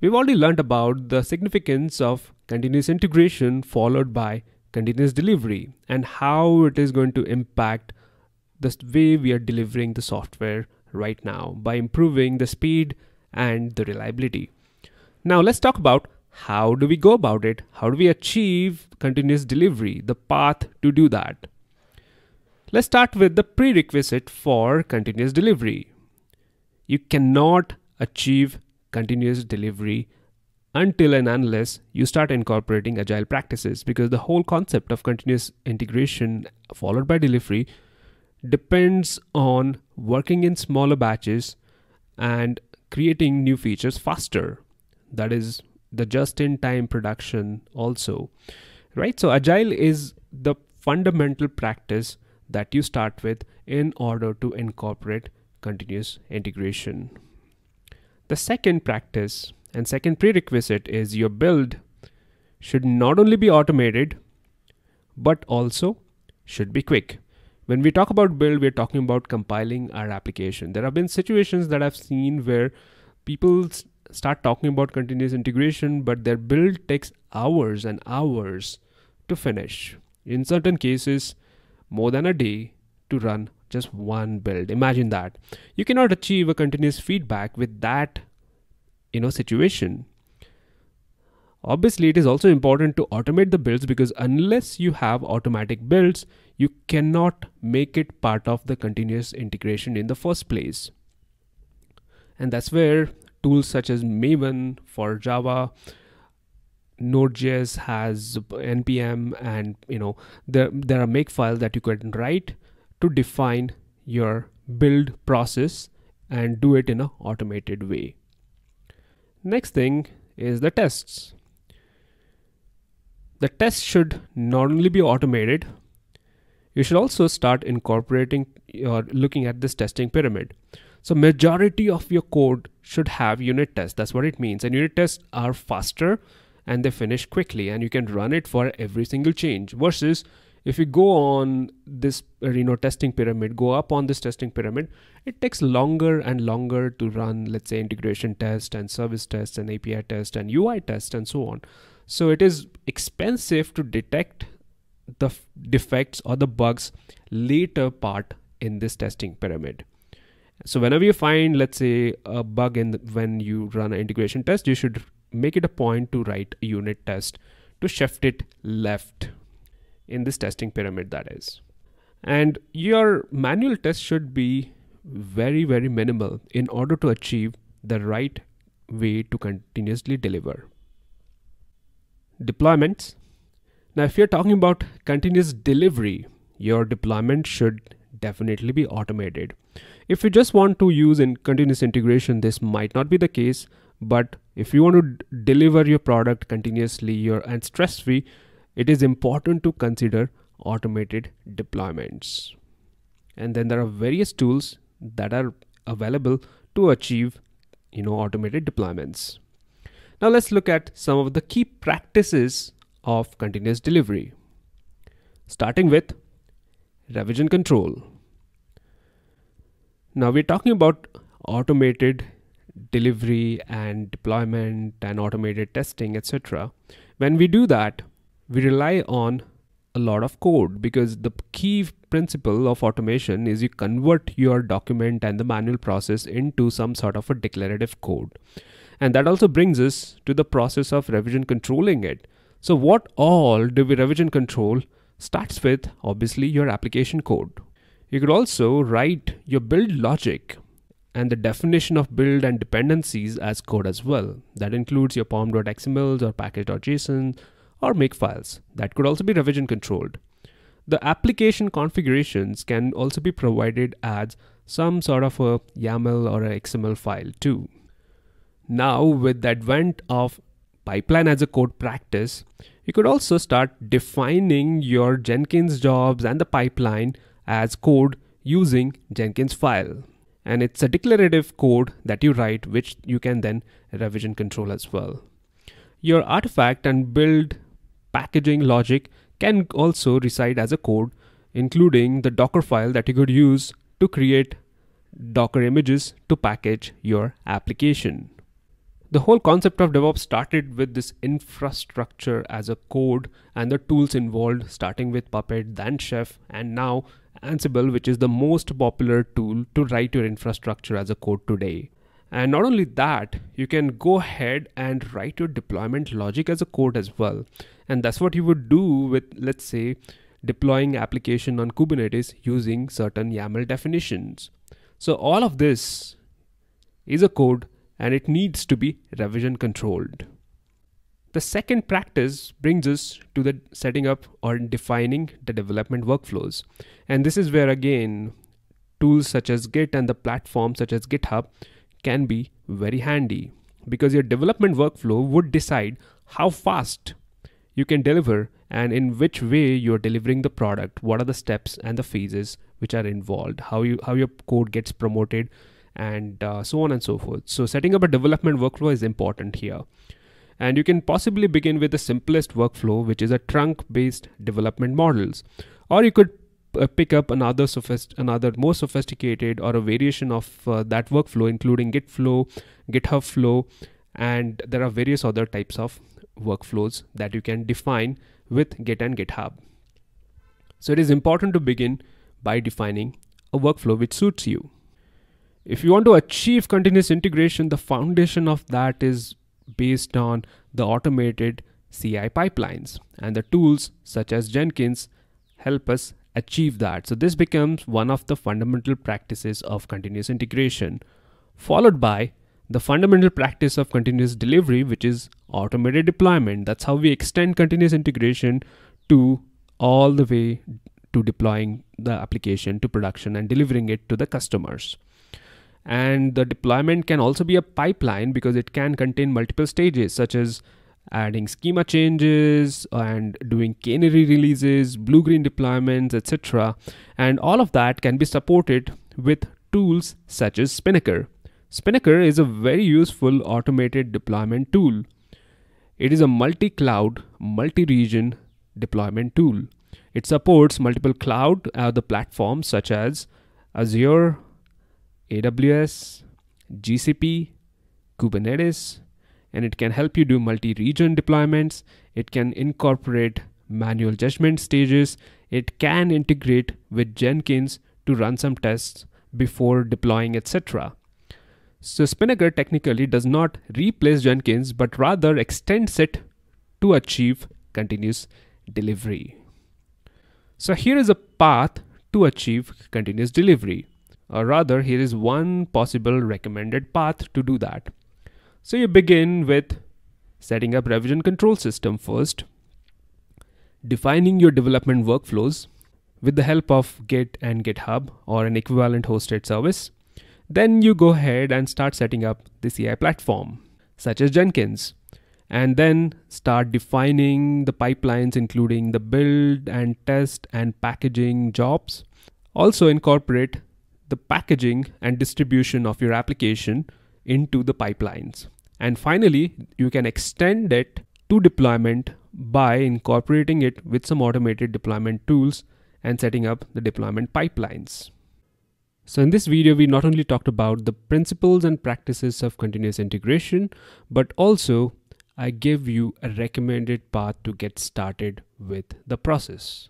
We've already learned about the significance of continuous integration followed by continuous delivery and how it is going to impact the way we are delivering the software right now by improving the speed and the reliability. Now let's talk about how do we go about it? How do we achieve continuous delivery, the path to do that? Let's start with the prerequisite for continuous delivery. You cannot achieve continuous delivery until and unless you start incorporating agile practices because the whole concept of continuous integration followed by delivery depends on working in smaller batches and creating new features faster that is the just in time production also right so agile is the fundamental practice that you start with in order to incorporate continuous integration the second practice and second prerequisite is your build should not only be automated, but also should be quick. When we talk about build, we're talking about compiling our application. There have been situations that I've seen where people start talking about continuous integration, but their build takes hours and hours to finish. In certain cases, more than a day to run just one build imagine that you cannot achieve a continuous feedback with that you know situation obviously it is also important to automate the builds because unless you have automatic builds you cannot make it part of the continuous integration in the first place and that's where tools such as maven for java node.js has npm and you know there there are make files that you can write to define your build process and do it in an automated way. Next thing is the tests. The tests should not only be automated, you should also start incorporating or looking at this testing pyramid. So majority of your code should have unit tests. That's what it means. And unit tests are faster and they finish quickly and you can run it for every single change versus if you go on this uh, you know testing pyramid go up on this testing pyramid it takes longer and longer to run let's say integration test and service test and api test and ui test and so on so it is expensive to detect the defects or the bugs later part in this testing pyramid so whenever you find let's say a bug in the, when you run an integration test you should make it a point to write a unit test to shift it left in this testing pyramid that is and your manual test should be very very minimal in order to achieve the right way to continuously deliver deployments now if you're talking about continuous delivery your deployment should definitely be automated if you just want to use in continuous integration this might not be the case but if you want to deliver your product continuously your and stress free it is important to consider automated deployments. And then there are various tools that are available to achieve you know automated deployments. Now let's look at some of the key practices of continuous delivery. Starting with revision control. Now we're talking about automated delivery and deployment and automated testing, etc. When we do that, we rely on a lot of code because the key principle of automation is you convert your document and the manual process into some sort of a declarative code. And that also brings us to the process of revision controlling it. So what all do we revision control starts with obviously your application code. You could also write your build logic and the definition of build and dependencies as code as well. That includes your pom.xmls or package.json or make files that could also be revision controlled. The application configurations can also be provided as some sort of a YAML or a XML file too. Now with the advent of pipeline as a code practice, you could also start defining your Jenkins jobs and the pipeline as code using Jenkins file. And it's a declarative code that you write, which you can then revision control as well. Your artifact and build packaging logic can also reside as a code, including the Docker file that you could use to create Docker images to package your application. The whole concept of DevOps started with this infrastructure as a code and the tools involved, starting with Puppet, then Chef, and now Ansible, which is the most popular tool to write your infrastructure as a code today. And not only that, you can go ahead and write your deployment logic as a code as well. And that's what you would do with, let's say, deploying application on Kubernetes using certain YAML definitions. So all of this is a code and it needs to be revision controlled. The second practice brings us to the setting up or defining the development workflows. And this is where again, tools such as Git and the platform such as GitHub can be very handy because your development workflow would decide how fast you can deliver and in which way you're delivering the product what are the steps and the phases which are involved how you how your code gets promoted and uh, so on and so forth so setting up a development workflow is important here and you can possibly begin with the simplest workflow which is a trunk based development models or you could uh, pick up another sophist another more sophisticated or a variation of uh, that workflow including git flow github flow and there are various other types of workflows that you can define with git and github so it is important to begin by defining a workflow which suits you if you want to achieve continuous integration the foundation of that is based on the automated CI pipelines and the tools such as Jenkins help us achieve that. So this becomes one of the fundamental practices of continuous integration, followed by the fundamental practice of continuous delivery, which is automated deployment. That's how we extend continuous integration to all the way to deploying the application to production and delivering it to the customers. And the deployment can also be a pipeline because it can contain multiple stages such as adding schema changes and doing canary releases, blue green deployments, etc. And all of that can be supported with tools such as Spinnaker. Spinnaker is a very useful automated deployment tool. It is a multi cloud, multi region deployment tool. It supports multiple cloud other uh, platforms such as Azure, AWS, GCP, Kubernetes, and it can help you do multi-region deployments. It can incorporate manual judgment stages. It can integrate with Jenkins to run some tests before deploying, etc. So Spinnaker technically does not replace Jenkins, but rather extends it to achieve continuous delivery. So here is a path to achieve continuous delivery, or rather here is one possible recommended path to do that. So you begin with setting up revision control system first, defining your development workflows with the help of Git and GitHub or an equivalent hosted service. Then you go ahead and start setting up the CI platform, such as Jenkins, and then start defining the pipelines, including the build and test and packaging jobs. Also incorporate the packaging and distribution of your application into the pipelines. And finally, you can extend it to deployment by incorporating it with some automated deployment tools and setting up the deployment pipelines. So in this video, we not only talked about the principles and practices of continuous integration, but also I give you a recommended path to get started with the process.